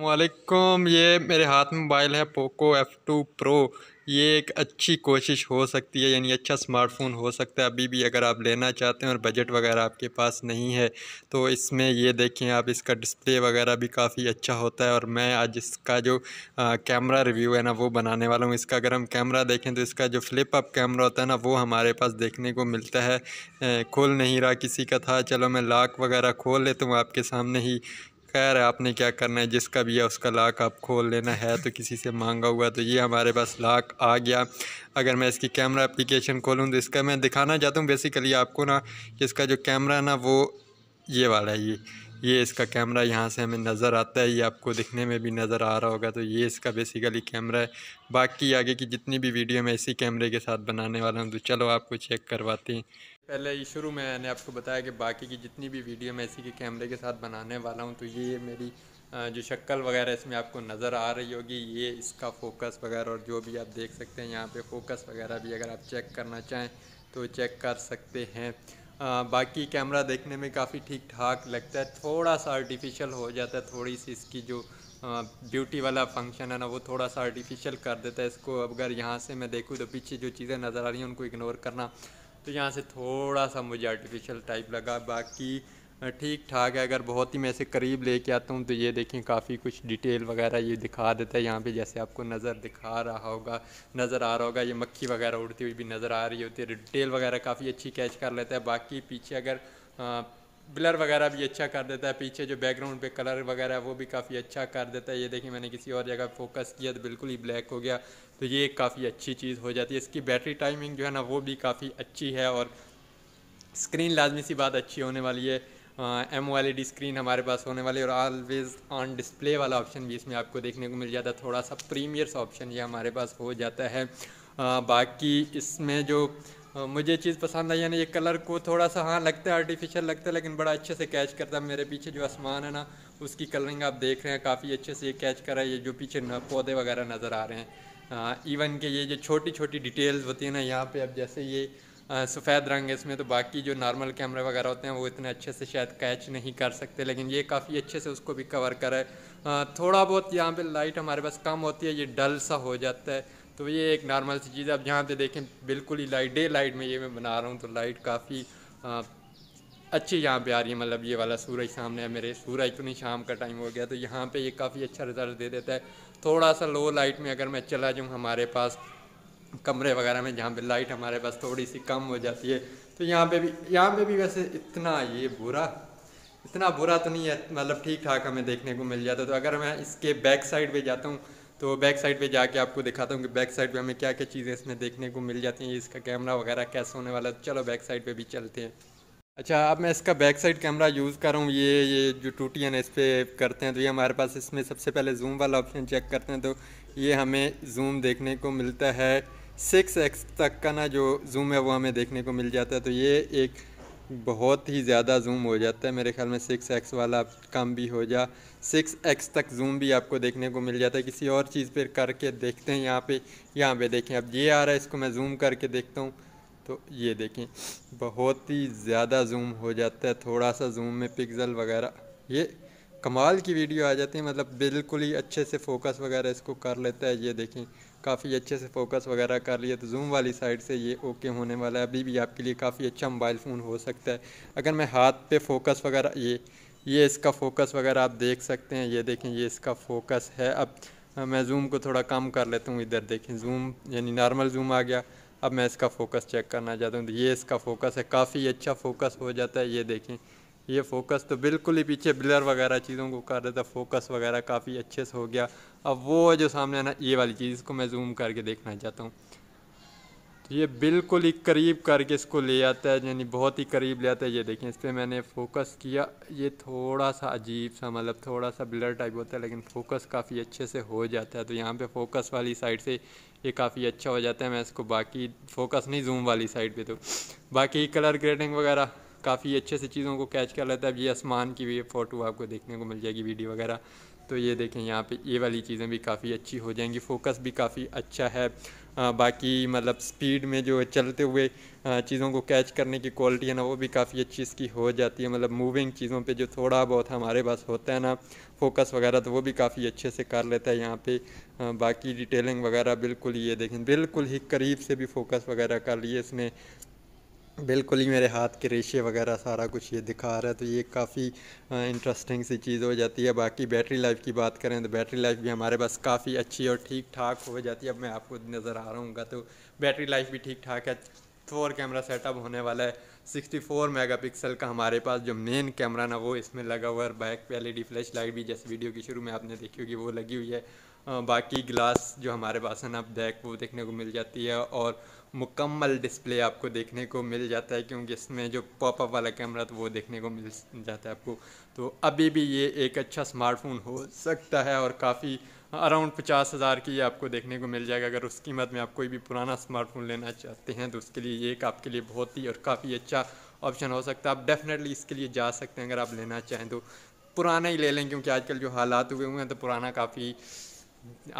वालेकुम ये मेरे हाथ में मोबाइल है पोको एफ़ टू प्रो ये एक अच्छी कोशिश हो सकती है यानी अच्छा स्मार्टफोन हो सकता है अभी भी अगर आप लेना चाहते हैं और बजट वगैरह आपके पास नहीं है तो इसमें ये देखें आप इसका डिस्प्ले वगैरह भी काफ़ी अच्छा होता है और मैं आज इसका जो आ, कैमरा रिव्यू है ना वो बनाने वाला हूँ इसका अगर हम कैमरा देखें तो इसका जो फ्लिप अप कैमरा होता है ना वो हमारे पास देखने को मिलता है खोल नहीं रहा किसी का था चलो मैं लाक वगैरह खोल लेता हूँ आपके सामने ही खैर आपने क्या करना है जिसका भी है उसका लाक आप खोल लेना है तो किसी से मांगा हुआ तो ये हमारे पास लाक आ गया अगर मैं इसकी कैमरा एप्लीकेशन खोलूँ तो इसका मैं दिखाना चाहता हूँ बेसिकली आपको ना इसका जो कैमरा ना वो ये वाला है ये ये इसका कैमरा यहाँ से हमें नज़र आता है ये आपको दिखने में भी नज़र आ रहा होगा तो ये इसका बेसिकली कैमरा है बाकी आगे की जितनी भी वीडियो मैं इसी कैमरे के साथ बनाने वाला हूँ तो चलो आपको चेक करवाते हैं पहले ही शुरू में मैंने आपको बताया कि बाकी की जितनी भी वीडियो मैं इसी के कैमरे के साथ बनाने वाला हूँ तो ये मेरी जो शक्ल वगैरह इसमें आपको नज़र आ रही होगी ये इसका फोकस वगैरह और जो भी आप देख सकते हैं यहाँ पर फोकस वगैरह भी अगर आप चेक करना चाहें तो चेक कर सकते हैं आ, बाकी कैमरा देखने में काफ़ी ठीक ठाक लगता है थोड़ा सा आर्टिफिशियल हो जाता है थोड़ी सी इसकी जो ब्यूटी वाला फंक्शन है ना वो थोड़ा सा आर्टिफिशियल कर देता है इसको अगर यहाँ से मैं देखूँ तो पीछे जो चीज़ें नज़र आ रही हैं उनको इग्नोर करना तो यहाँ से थोड़ा सा मुझे आर्टिफिशियल टाइप लगा बाकी ठीक ठाक है अगर बहुत ही मैं इसे करीब लेके आता हूँ तो ये देखें काफ़ी कुछ डिटेल वगैरह ये दिखा देता है यहाँ पे जैसे आपको नज़र दिखा रहा होगा नज़र आ रहा होगा ये मक्खी वगैरह उड़ती हुई भी नज़र आ रही होती है डिटेल वगैरह काफ़ी अच्छी कैच कर लेता है बाकी पीछे अगर आ, ब्लर वगैरह भी अच्छा कर देता है पीछे जो बैकग्राउंड पे कलर वगैरह है वो भी काफ़ी अच्छा कर देता है ये देखिए मैंने किसी और जगह फोकस किया तो बिल्कुल ही ब्लैक हो गया तो ये काफ़ी अच्छी चीज़ हो जाती है इसकी बैटरी टाइमिंग जो है ना वो भी काफ़ी अच्छी है और स्क्रीन लाजमी सी बात अच्छी होने वाली है एम ओ स्क्रीन हमारे पास होने वाली और ऑलवेज़ ऑन डिस्प्ले वाला ऑप्शन भी इसमें आपको देखने को मिल जाता है थोड़ा सा प्रीमियर्स ऑप्शन ये हमारे पास हो जाता है आ, बाकी इसमें जो आ, मुझे चीज़ पसंद आई यानी ये कलर को थोड़ा सा हाँ लगता है आर्टिफिशियल लगता है लेकिन बड़ा अच्छे से कैच करता है मेरे पीछे जो आसमान है ना उसकी कलरिंग आप देख रहे हैं काफ़ी अच्छे से ये कैच कर रहा है ये जो पीछे पौधे वगैरह नज़र आ रहे हैं आ, इवन के ये जो छोटी छोटी डिटेल्स होती है ना यहाँ पर अब जैसे ये सफ़ेद रंग है इसमें तो बाकी जो नॉर्मल कैमरे वगैरह होते हैं वो इतने अच्छे से शायद कैच नहीं कर सकते लेकिन ये काफ़ी अच्छे से उसको भी कवर करा थोड़ा बहुत यहाँ पे लाइट हमारे पास कम होती है ये डल सा हो जाता है तो ये एक नॉर्मल सी चीज़ है अब जहाँ पर देखें बिल्कुल ही लाइट डे लाइट में ये मैं बना रहा हूँ तो लाइट काफ़ी अच्छी यहाँ पे आ रही है मतलब ये वाला सूरज सामने है मेरे सूरज तो नहीं शाम का टाइम हो गया तो यहाँ पे ये काफ़ी अच्छा रिजल्ट दे देता है थोड़ा सा लो लाइट में अगर मैं चला जाऊँ हमारे पास कमरे वगैरह में जहाँ पे लाइट हमारे पास थोड़ी सी कम हो जाती है तो यहाँ पे भी यहाँ पे भी वैसे इतना ये बुरा इतना बुरा तो नहीं है मतलब ठीक ठाक हमें देखने को मिल जाता तो अगर मैं इसके बैक साइड पे जाता हूँ तो बैक साइड पे जाके आपको दिखाता हूँ कि बैक साइड पे हमें क्या क्या चीज़ें इसमें देखने को मिल जाती हैं इसका कैमरा वगैरह कैसे होने वाला है तो चलो बैक साइड पे भी चलते हैं अच्छा अब मैं इसका बैक साइड कैमरा यूज़ कर रहा हूँ ये ये जो टूटियाँ है इस पर करते हैं तो ये हमारे पास इसमें सबसे पहले जूम वाला ऑप्शन चेक करते हैं तो ये हमें जूम देखने को मिलता है सिक्स एक्स तक का ना जो जूम है वो हमें देखने को मिल जाता है तो ये एक बहुत ही ज़्यादा जूम हो जाता है मेरे ख्याल में सिक्स एक्स वाला कम भी हो जा सिक्स एक्स तक जूम भी आपको देखने को मिल जाता है किसी और चीज़ पर करके देखते हैं यहाँ पे यहाँ पे देखें अब ये आ रहा है इसको मैं जूम करके देखता हूँ तो ये देखें बहुत ही ज़्यादा जूम हो जाता है थोड़ा सा जूम में पिक्सल वगैरह ये कमाल की वीडियो आ जाती है मतलब बिल्कुल ही अच्छे से फोकस वगैरह इसको कर लेता है ये देखें काफ़ी अच्छे से फोकस वगैरह कर लिया तो जूम वाली साइड से ये ओके होने वाला है अभी भी आपके लिए काफ़ी अच्छा मोबाइल फ़ोन हो सकता है अगर मैं हाथ पे फोकस वगैरह ये ये इसका फोकस वगैरह आप देख सकते हैं ये देखें ये इसका फोकस है अब मैं जूम को थोड़ा कम कर लेता हूँ इधर देखें जूम यानी नॉर्मल जूम आ गया अब मैं इसका फ़ोकस चेक करना चाहता हूँ तो ये इसका फ़ोकस है काफ़ी अच्छा फ़ोकस हो जाता है ये देखें ये फोकस तो बिल्कुल ही पीछे ब्लर वगैरह चीज़ों को कर रहा था फोकस वगैरह काफ़ी अच्छे से हो गया अब वो जो सामने आना ये वाली चीज़ इसको मैं जूम करके देखना चाहता हूँ तो ये बिल्कुल ही करीब करके इसको ले आता है यानी बहुत ही करीब ले आता है ये देखें इस पर मैंने फोकस किया ये थोड़ा सा अजीब सा मतलब थोड़ा सा ब्लर टाइप होता है लेकिन फोकस काफ़ी अच्छे से हो जाता है तो यहाँ पर फोकस वाली साइड से ये काफ़ी अच्छा हो जाता है मैं इसको बाकी फोकस नहीं जूम वाली साइड पर तो बाकी कलर ग्रेडिंग वगैरह काफ़ी अच्छे से चीज़ों को कैच कर लेता है अब ये आसमान की भी फ़ोटो आपको देखने को मिल जाएगी वीडियो वगैरह तो ये देखें यहाँ पे ये वाली चीज़ें भी काफ़ी अच्छी हो जाएंगी फोकस भी काफ़ी अच्छा है आ, बाकी मतलब स्पीड में जो चलते हुए चीज़ों को कैच करने की क्वालिटी है ना वो भी काफ़ी अच्छी इसकी हो जाती है मतलब मूविंग चीज़ों पे जो थोड़ा बहुत हमारे पास होता है ना फोकस वगैरह तो वो भी काफ़ी अच्छे से कर लेता है यहाँ पे आ, बाकी डिटेलिंग वगैरह बिल्कुल ये देखें बिल्कुल ही करीब से भी फोकस वगैरह कर लिए इसने बिल्कुल ही मेरे हाथ के रेशे वगैरह सारा कुछ ये दिखा रहा है तो ये काफ़ी इंटरेस्टिंग सी चीज़ हो जाती है बाकी बैटरी लाइफ की बात करें तो बैटरी लाइफ भी हमारे पास काफ़ी अच्छी और ठीक ठाक हो जाती है अब मैं आपको नज़र आ रहा हूँ तो बैटरी लाइफ भी ठीक ठाक है फोर कैमरा सेटअप होने वाला है 64 मेगापिक्सल का हमारे पास जो मेन कैमरा ना वो इसमें लगा हुआ है बैक पे एलईडी फ्लैश लाइट भी जैसे वीडियो की शुरू में आपने देखी होगी वो लगी हुई है बाकी ग्लास जो हमारे पास है ना बैक वो देखने को मिल जाती है और मुकम्मल डिस्प्ले आपको देखने को मिल जाता है क्योंकि इसमें जो पॉपअप वाला कैमरा था वो देखने को मिल जाता है आपको तो अभी भी ये एक अच्छा स्मार्टफोन हो सकता है और काफ़ी अराउंड पचास हज़ार की आपको देखने को मिल जाएगा अगर उस कीमत में आप कोई भी पुराना स्मार्टफोन लेना चाहते हैं तो उसके लिए एक आपके लिए बहुत ही और काफ़ी अच्छा ऑप्शन हो सकता है आप डेफिनेटली इसके लिए जा सकते हैं अगर आप लेना चाहें तो पुराना ही ले लें क्योंकि आजकल जो हालात हुए हुए हैं तो पुराना काफ़ी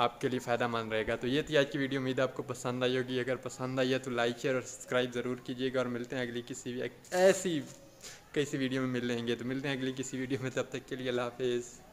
आपके लिए फ़ायदा मंद रहेगा तो ये थी आज की वीडियो उम्मीद आपको पसंद आई होगी अगर पसंद आई है तो लाइक शेयर और सब्सक्राइब ज़रूर कीजिएगा और मिलते हैं अगली किसी भी ऐसी कैसी वीडियो में मिल लेंगे तो मिलते हैं अगली किसी वीडियो में तब तक के लिए अल्लाह हाफिज़